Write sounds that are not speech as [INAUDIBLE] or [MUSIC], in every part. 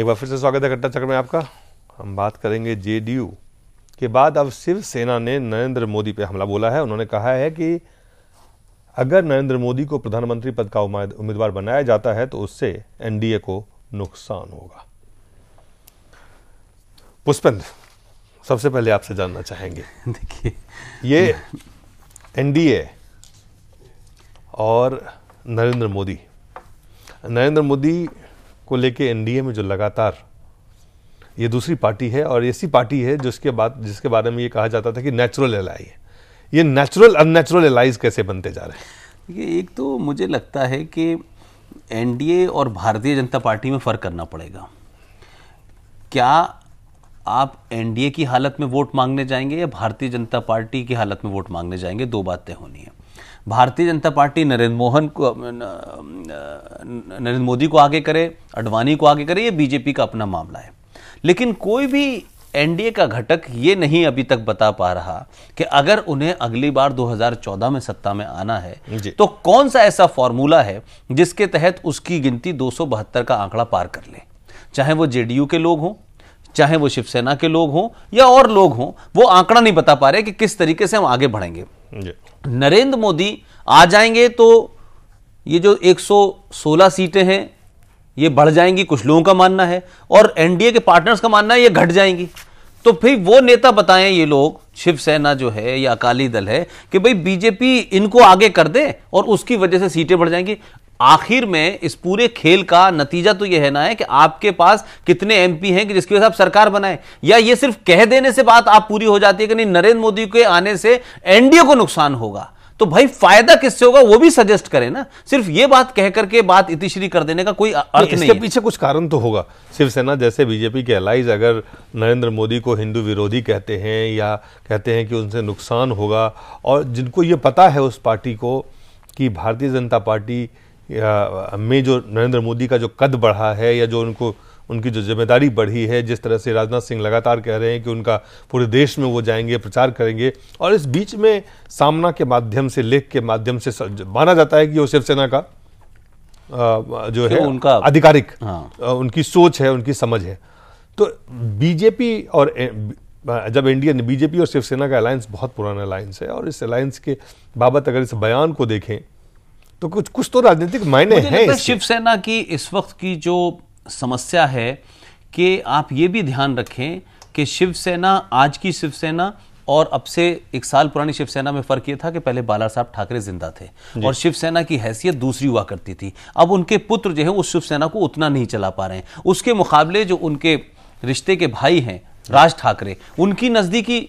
एक बार फिर से स्वागत है घटना चक्र में आपका हम बात करेंगे जेडीयू के बाद अब शिवसेना ने नरेंद्र मोदी पर हमला बोला है उन्होंने कहा है कि अगर नरेंद्र मोदी को प्रधानमंत्री पद का उम्मीदवार बनाया जाता है तो उससे एनडीए को नुकसान होगा पुष्पेंद्र सबसे पहले आपसे जानना चाहेंगे [LAUGHS] देखिए ये एनडीए और नरेंद्र मोदी नरेंद्र मोदी को लेके एनडीए में जो लगातार ये दूसरी पार्टी है और ऐसी पार्टी है जिसके बाद जिसके बारे में ये कहा जाता था कि नेचुरल एलाई है ये नेचुरल अननेचुरल एलाइज कैसे बनते जा रहे हैं देखिए एक तो मुझे लगता है कि एनडीए और भारतीय जनता पार्टी में फ़र्क करना पड़ेगा क्या आप एनडीए की हालत में वोट मांगने जाएंगे या भारतीय जनता पार्टी की हालत में वोट मांगने जाएंगे दो बातें होनी है भारतीय जनता पार्टी नरेंद्र मोहन को नरेंद्र मोदी को आगे करे अडवाणी को आगे करे ये बीजेपी का अपना मामला है लेकिन कोई भी एनडीए का घटक ये नहीं अभी तक बता पा रहा कि अगर उन्हें अगली बार 2014 में सत्ता में आना है तो कौन सा ऐसा फॉर्मूला है जिसके तहत उसकी गिनती दो का आंकड़ा पार कर ले चाहे वो जेडीयू के लोग हों चाहे वो शिवसेना के लोग हों या और लोग हों वो आंकड़ा नहीं बता पा रहे कि किस तरीके से हम आगे बढ़ेंगे नरेंद्र मोदी आ जाएंगे तो ये जो 116 सीटें हैं ये बढ़ जाएंगी कुछ लोगों का मानना है और एनडीए के पार्टनर्स का मानना है ये घट जाएंगी तो भाई वो नेता बताएं ये लोग शिवसेना जो है या अकाली दल है कि भाई बीजेपी इनको आगे कर दे और उसकी वजह से सीटें बढ़ जाएंगी आखिर में इस पूरे खेल का नतीजा तो यह है ना है कि आपके पास कितने एमपी हैं कि जिसकी वजह से आप सरकार बनाए या ये सिर्फ कह देने से बात आप पूरी हो जाती है कि नहीं नरेंद्र मोदी के आने से एनडीए को नुकसान होगा तो भाई फायदा किससे होगा वो भी सजेस्ट करें ना सिर्फ ये बात कह करके बात इतिश्री कर देने का कोई अर्थ नहीं, नहीं है पीछे कुछ कारण तो होगा शिवसेना जैसे बीजेपी के अलाइज अगर नरेंद्र मोदी को हिंदू विरोधी कहते हैं या कहते हैं कि उनसे नुकसान होगा और जिनको ये पता है उस पार्टी को कि भारतीय जनता पार्टी में जो नरेंद्र मोदी का जो कद बढ़ा है या जो उनको उनकी जो जिम्मेदारी बढ़ी है जिस तरह से राजनाथ सिंह लगातार कह रहे हैं कि उनका पूरे देश में वो जाएंगे प्रचार करेंगे और इस बीच में सामना के माध्यम से लेख के माध्यम से माना जाता है कि वो शिवसेना का जो है उनका आधिकारिक हाँ। उनकी सोच है उनकी समझ है तो बीजेपी और जब ने बीजेपी और शिवसेना का अलायंस बहुत पुराना अलायंस है और इस अलायंस के बाबत अगर इस बयान को देखें तो कुछ कुछ तो राजनीतिक मायने हैं शिवसेना की इस वक्त की जो समस्या है कि आप ये भी ध्यान रखें कि शिवसेना आज की शिवसेना और अब से एक साल पुरानी शिवसेना में फर्क यह था कि पहले बाला साहब ठाकरे जिंदा थे और शिवसेना की हैसियत दूसरी हुआ करती थी अब उनके पुत्र जो है उस शिवसेना को उतना नहीं चला पा रहे हैं उसके मुकाबले जो उनके रिश्ते के भाई हैं राज ठाकरे उनकी नज़दीकी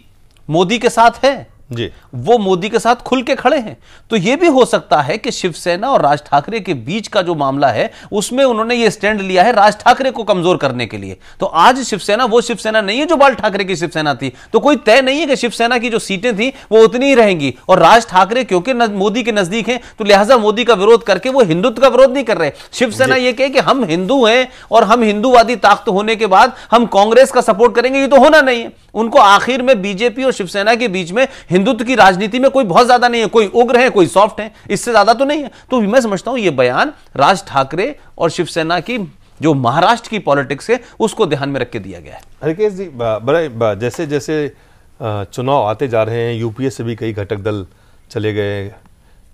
मोदी के साथ है जी वो मोदी के साथ खुल के खड़े हैं तो ये भी हो सकता है कि शिवसेना और राज ठाकरे के बीच का जो मामला है उसमें उन्होंने ये स्टैंड लिया है राज ठाकरे को कमजोर करने के लिए तो आज शिवसेना वो शिवसेना नहीं है जो बाल ठाकरे की शिवसेना थी तो कोई तय नहीं है कि शिवसेना की जो सीटें थी वो उतनी ही रहेंगी और राज ठाकरे क्योंकि मोदी के नजदीक है तो लिहाजा मोदी का विरोध करके वो हिंदुत्व का विरोध नहीं कर रहे शिवसेना ये कहे कि हम हिंदू हैं और हम हिंदूवादी ताकत होने के बाद हम कांग्रेस का सपोर्ट करेंगे ये तो होना नहीं है उनको आखिर में बीजेपी और शिवसेना के बीच में हिंदुत्व की राजनीति में कोई बहुत ज्यादा नहीं है कोई उग्र है कोई सॉफ्ट है इससे ज्यादा तो नहीं है तो मैं समझता हूं यह बयान राज ठाकरे और शिवसेना की जो महाराष्ट्र की पॉलिटिक्स है उसको ध्यान में रख के दिया गया है हरिकेश जी बड़े जैसे जैसे चुनाव आते जा रहे हैं यूपीए से भी कई घटक दल चले गए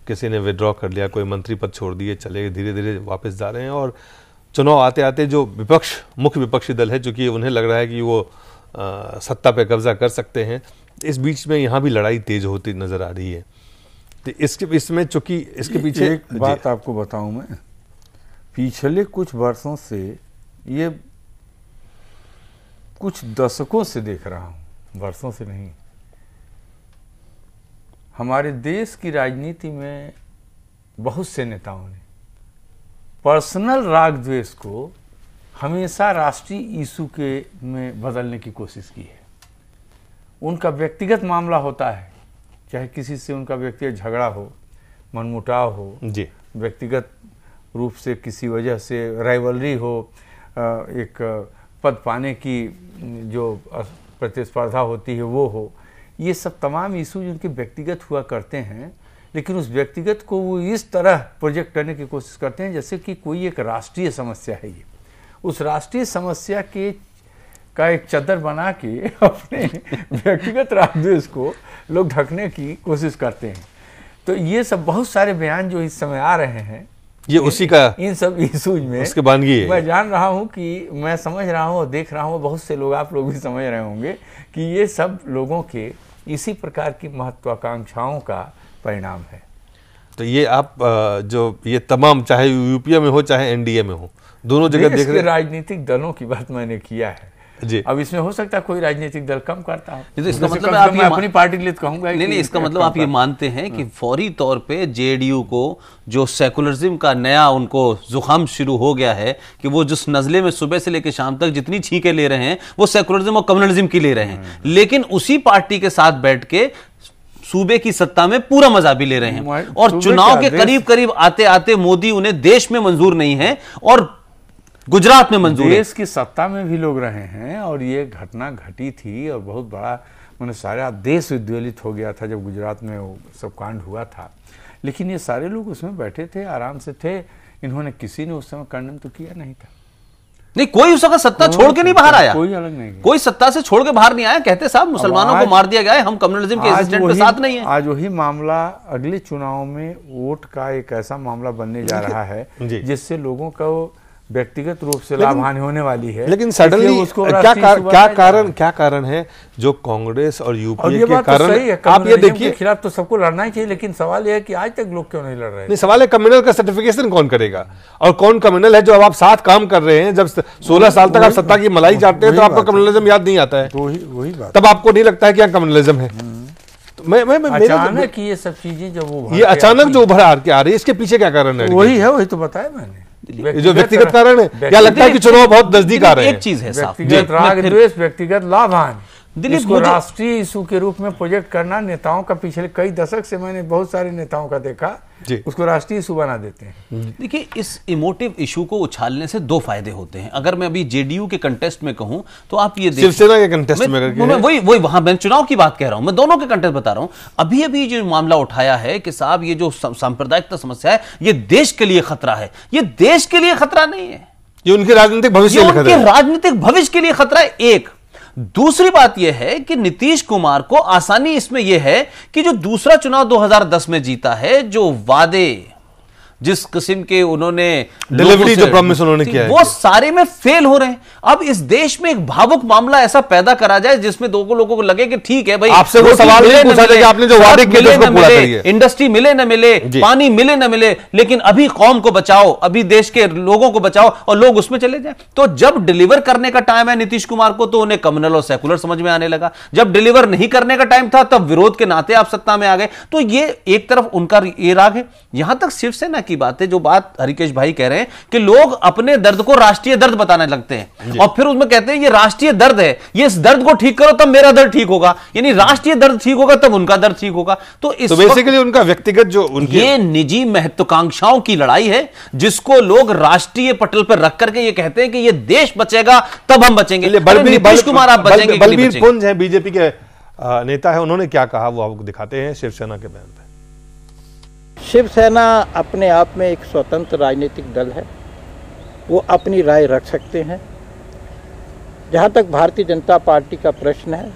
किसी ने विड्रॉ कर लिया कोई मंत्री पद छोड़ दिए चले धीरे धीरे वापस जा रहे हैं और चुनाव आते आते जो विपक्ष मुख्य विपक्षी दल है चूंकि उन्हें लग रहा है कि वो आ, सत्ता पे कब्जा कर सकते हैं इस बीच में यहाँ भी लड़ाई तेज होती नजर आ रही है तो इसके इसमें चूंकि इसके पीछे एक बात आपको बताऊं मैं पिछले कुछ वर्षों से ये कुछ दशकों से देख रहा हूं वर्षों से नहीं हमारे देश की राजनीति में बहुत से नेताओं ने पर्सनल राग द्वेष को हमेशा राष्ट्रीय इशू के में बदलने की कोशिश की है उनका व्यक्तिगत मामला होता है चाहे किसी से उनका व्यक्तिगत झगड़ा हो मनमुटाव हो जी व्यक्तिगत रूप से किसी वजह से राइवलरी हो एक पद पाने की जो प्रतिस्पर्धा होती है वो हो ये सब तमाम जो उनके व्यक्तिगत हुआ करते हैं लेकिन उस व्यक्तिगत को वो इस तरह प्रोजेक्ट करने की कोशिश करते हैं जैसे कि कोई एक राष्ट्रीय समस्या है ये उस राष्ट्रीय समस्या के का एक चदर बना के [LAUGHS] अपने व्यक्तिगत राजदेश को लोग ढकने की कोशिश करते हैं तो ये सब बहुत सारे बयान जो इस समय आ रहे हैं ये उसी का इन सब इशूज में उसके बानगी है मैं जान रहा हूँ कि मैं समझ रहा हूँ देख रहा हूँ बहुत से लोग आप लोग भी समझ रहे होंगे कि ये सब लोगों के इसी प्रकार की महत्वाकांक्षाओं का परिणाम है तो ये आप जो ये तमाम चाहे यूपीए में हो चाहे एनडीए में हो दोनों जगह देख रहे राजनीतिक दलों की बात मैंने किया है जी अब इसमें हो सकता है कोई राजनीतिक दल कम करता है तो इसका मतलब आप मैं अपनी पार्टी के लिए तो कहूंगा नहीं नहीं इसका मतलब आप ये मानते हैं कि हाँ। फौरी तौर पे जेडीयू को जो सेकुलरिज्म का नया उनको जुखाम शुरू हो गया है कि वो जिस नजले में सुबह से लेकर शाम तक जितनी छींके ले रहे हैं वो सेकुलरिज्म और कम्युनलिज्म की ले रहे हैं हाँ। लेकिन उसी पार्टी के साथ बैठ के सूबे की सत्ता में पूरा मजा भी ले रहे हैं और चुनाव के करीब करीब आते आते मोदी उन्हें देश में मंजूर नहीं है और गुजरात में मंजूर देश की सत्ता में भी लोग रहे हैं और ये घटना घटी थी और बहुत बड़ा मैंने सारा देश उद्वेलित हो गया था जब गुजरात में वो सब कांड हुआ था लेकिन ये सारे लोग उसमें बैठे थे आराम से थे इन्होंने किसी ने उस समय कंडम तो किया नहीं था नहीं कोई उस वक्त सत्ता छोड़ के नहीं बाहर आया कोई अलग नहीं गया। कोई सत्ता से छोड़ के बाहर नहीं आया कहते साहब मुसलमानों को मार दिया गया है हम कम्युनलिज्म के एसिस्टेंट के साथ नहीं है आज वही मामला अगले चुनाव में वोट का एक ऐसा मामला बनने जा रहा है जिससे लोगों का व्यक्तिगत रूप से लाभ हानि होने वाली है लेकिन सडनली क्या कार, क्या कारण क्या कारण है जो कांग्रेस और यूपीए के तो कारण तो आप ये देखिए खिलाफ तो सबको लड़ना ही चाहिए लेकिन सवाल यह है कि आज तक लोग क्यों नहीं लड़ रहे नहीं सवाल है कम्युनल का सर्टिफिकेशन कौन करेगा और कौन कम्युनल है जो अब आप साथ काम कर रहे हैं जब सोलह साल तक आप सत्ता की मलाई चाटते हैं तो आपको कम्युनलिज्म याद नहीं आता है वही वही तब आपको नहीं लगता है कि यहाँ कम्युनलिज्म है हम्म। तो मैं मैं मैं अचानक ये सब चीजें जब ये अचानक जो उभर आ रही है इसके पीछे क्या कारण है वही है वही तो बताया मैंने जो व्यक्तिगत कारण है क्या लगता है कि चुनाव बहुत नजदीक आ रहे हैं एक चीज है व्यक्तिगत राग द्वेष व्यक्तिगत लाभान दिलीप राष्ट्रीय इशू के रूप में प्रोजेक्ट करना नेताओं का पिछले कई दशक से मैंने बहुत सारे नेताओं का देखा उसको राष्ट्रीय सुबह ना देते हैं हम्म। देखिए इस इमोटिव इशू को उछालने से दो फायदे होते हैं अगर मैं अभी जेडीयू के कंटेस्ट में कहूं तो आप ये शिवसेना के कंटेस्ट में मैं, मैं वही वही वहां मैं चुनाव की बात कह रहा हूं मैं दोनों के कंटेस्ट बता रहा हूं अभी अभी जो मामला उठाया है कि साहब ये जो सांप्रदायिकता समस्या है ये देश के लिए खतरा है ये देश के लिए खतरा नहीं है ये उनके राजनीतिक भविष्य राजनीतिक भविष्य के लिए खतरा है एक दूसरी बात यह है कि नीतीश कुमार को आसानी इसमें यह है कि जो दूसरा चुनाव 2010 में जीता है जो वादे जिस किस्म के उन्होंने डिलीवरी जो प्रॉमिस उन्होंने किया वो सारे में फेल हो रहे हैं अब इस देश में एक भावुक मामला ऐसा पैदा करा जाए जिसमें दो लोगों को लगे कि ठीक है भाई आपसे वो सवाल पूछा जाए आपने जो वादे उसको पूरा करिए इंडस्ट्री मिले न मिले पानी मिले न मिले लेकिन अभी कौम को बचाओ अभी देश के लोगों को बचाओ और लोग उसमें चले जाए तो जब डिलीवर करने का टाइम है नीतीश कुमार को तो उन्हें कम्युनल और सेकुलर समझ में आने लगा जब डिलीवर नहीं करने का टाइम था तब विरोध के नाते आप सत्ता में आ गए तो ये एक तरफ उनका ये राग है यहां तक शिवसेना की बात है जो बात हरिकेश भाई कह रहे हैं कि लोग अपने दर्द को राष्ट्रीय दर्द बताने लगते हैं और फिर उसमें कहते हैं ये राष्ट्रीय दर्द है ये इस दर्द को ठीक करो तब मेरा दर्द ठीक होगा यानी राष्ट्रीय दर्द ठीक होगा तब उनका दर्द ठीक होगा तो इस बेसिकली तो उनका व्यक्तिगत जो ये निजी महत्वाकांक्षाओं की लड़ाई है जिसको लोग राष्ट्रीय पटल पर रख करके ये कहते हैं कि ये देश बचेगा तब हम बचेंगे नीतीश कुमार आप बचेंगे बीजेपी के नेता है उन्होंने क्या कहा वो आपको दिखाते हैं शिवसेना के बयान पर शिवसेना अपने आप में एक स्वतंत्र राजनीतिक दल है वो अपनी राय रख सकते हैं जहाँ तक भारतीय जनता पार्टी का प्रश्न है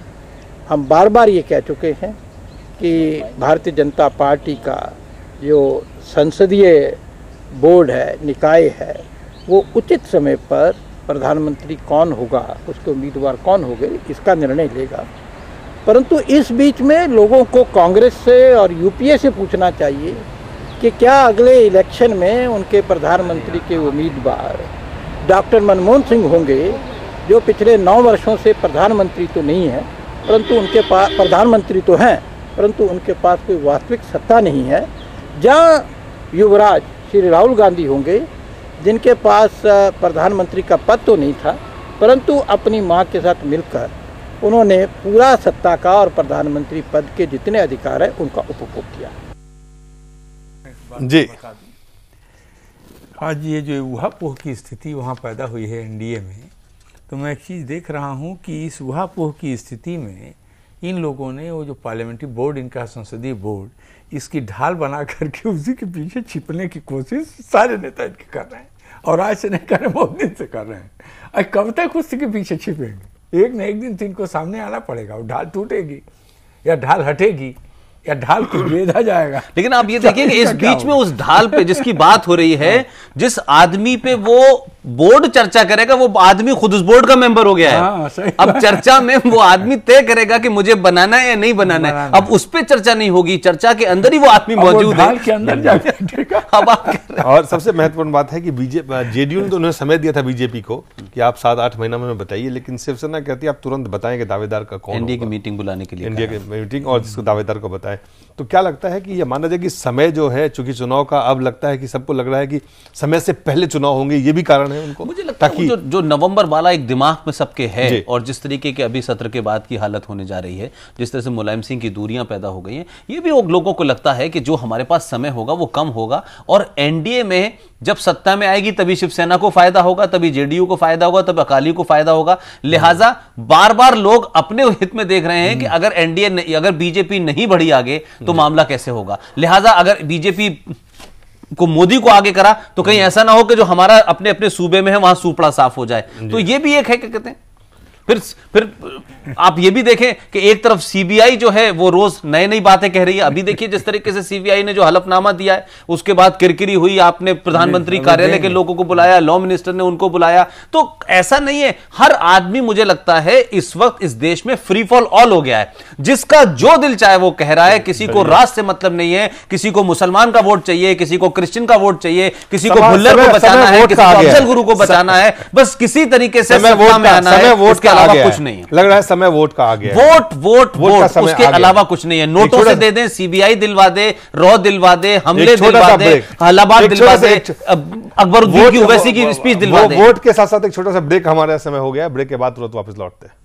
हम बार बार ये कह चुके हैं कि भारतीय जनता पार्टी का जो संसदीय बोर्ड है निकाय है वो उचित समय पर प्रधानमंत्री कौन होगा उसके उम्मीदवार कौन होंगे इसका निर्णय लेगा परंतु इस बीच में लोगों को कांग्रेस से और यूपीए से पूछना चाहिए कि क्या अगले इलेक्शन में उनके प्रधानमंत्री के उम्मीदवार डॉक्टर मनमोहन सिंह होंगे जो पिछले नौ वर्षों से प्रधानमंत्री तो नहीं है परंतु उनके पास प्रधानमंत्री तो हैं परंतु उनके पास कोई वास्तविक सत्ता नहीं है जहाँ युवराज श्री राहुल गांधी होंगे जिनके पास प्रधानमंत्री का पद तो नहीं था परंतु अपनी माँ के साथ मिलकर उन्होंने पूरा सत्ता का और प्रधानमंत्री पद के जितने अधिकार हैं उनका उपभोग किया जी आज ये जो वहापोह की स्थिति वहाँ पैदा हुई है एनडीए में तो मैं एक चीज़ देख रहा हूँ कि इस वहापोह की स्थिति में इन लोगों ने वो जो पार्लियामेंट्री बोर्ड इनका संसदीय बोर्ड इसकी ढाल बना करके उसी के पीछे छिपने की कोशिश सारे नेता इनके कर रहे हैं और आज से नहीं कर रहे बहुत दिन से कर रहे हैं आज कब तक उसी के पीछे छिपेंगे एक न एक दिन तो इनको सामने आना पड़ेगा और ढाल टूटेगी या ढाल हटेगी या ढाल को भेजा जाएगा लेकिन आप ये देखिए [LAUGHS] इस बीच में उस ढाल पे जिसकी बात हो रही है हाँ। जिस आदमी पे वो बोर्ड चर्चा करेगा वो आदमी खुद उस बोर्ड का मेंबर हो गया है हाँ, अब चर्चा में वो आदमी तय करेगा कि मुझे बनाना है या नहीं बनाना, बनाना है अब उस पर चर्चा नहीं होगी चर्चा के अंदर ही वो आदमी मौजूद है के अंदर [LAUGHS] अब और सबसे महत्वपूर्ण बात है कि बीजेपी जेडीयू ने तो उन्होंने समय दिया था बीजेपी को कि आप सात आठ महीना में बताइए लेकिन शिवसेना कहती है आप तुरंत बताएंगे दावेदार का कौन एनडीए की मीटिंग बुलाने के लिए एनडीए की मीटिंग और जिसको दावेदार को बताएं तो क्या लगता है कि यह माना जाए कि समय जो है चूंकि चुनाव का अब लगता है कि सबको लग रहा है कि समय से पहले चुनाव होंगे ये भी कारण है उनको मुझे लगता है जो, जो नवंबर वाला एक दिमाग में सबके है और जिस तरीके के अभी सत्र के बाद की हालत होने जा रही है जिस तरह से मुलायम सिंह की दूरियां पैदा हो गई हैं ये भी लोगों को लगता है कि जो हमारे पास समय होगा वो कम होगा और एनडीए में जब सत्ता में आएगी तभी शिवसेना को फायदा होगा तभी जेडीयू को फायदा होगा तब अकाली को फायदा होगा लिहाजा बार बार लोग अपने हित में देख रहे हैं कि हम्म। अगर एनडीए अगर बीजेपी नहीं बढ़ी आगे तो तो मामला कैसे होगा लिहाजा अगर बीजेपी को मोदी को आगे करा तो कहीं ऐसा ना हो कि जो हमारा अपने अपने सूबे में है वहां सूपड़ा साफ हो जाए तो ये भी एक है क्या कहते हैं फिर फिर आप ये भी देखें कि एक तरफ सीबीआई जो है वो रोज नई नई बातें कह रही है अभी देखिए जिस तरीके से सीबीआई ने जो हलफनामा दिया है उसके बाद किरकिरी हुई आपने प्रधानमंत्री कार्यालय के लोगों को बुलाया लॉ मिनिस्टर ने उनको बुलाया तो ऐसा नहीं है हर आदमी मुझे लगता है इस वक्त इस देश में फ्री फॉल ऑल हो गया है जिसका जो दिल चाहे वो कह रहा है किसी को रात से मतलब नहीं है किसी को मुसलमान का वोट चाहिए किसी को क्रिश्चियन का वोट चाहिए किसी को भुल्लर को बचाना है किसी को गुरु को बचाना है बस किसी तरीके से वोट में आना है अलावा कुछ नहीं है लग रहा है समय वोट का आ गया वोट वोट वोट उसके अलावा कुछ नहीं है नोटों से दे दें सीबीआई दिलवा दे रॉ दिलवा दे हमले दिलवा दे अलाहाबाद दिलवा दे अकबर की ओवैसी की स्पीच दिलवा दे वोट के साथ साथ एक छोटा सा ब्रेक हमारे समय हो गया ब्रेक के बाद तुरंत वापस लौटते हैं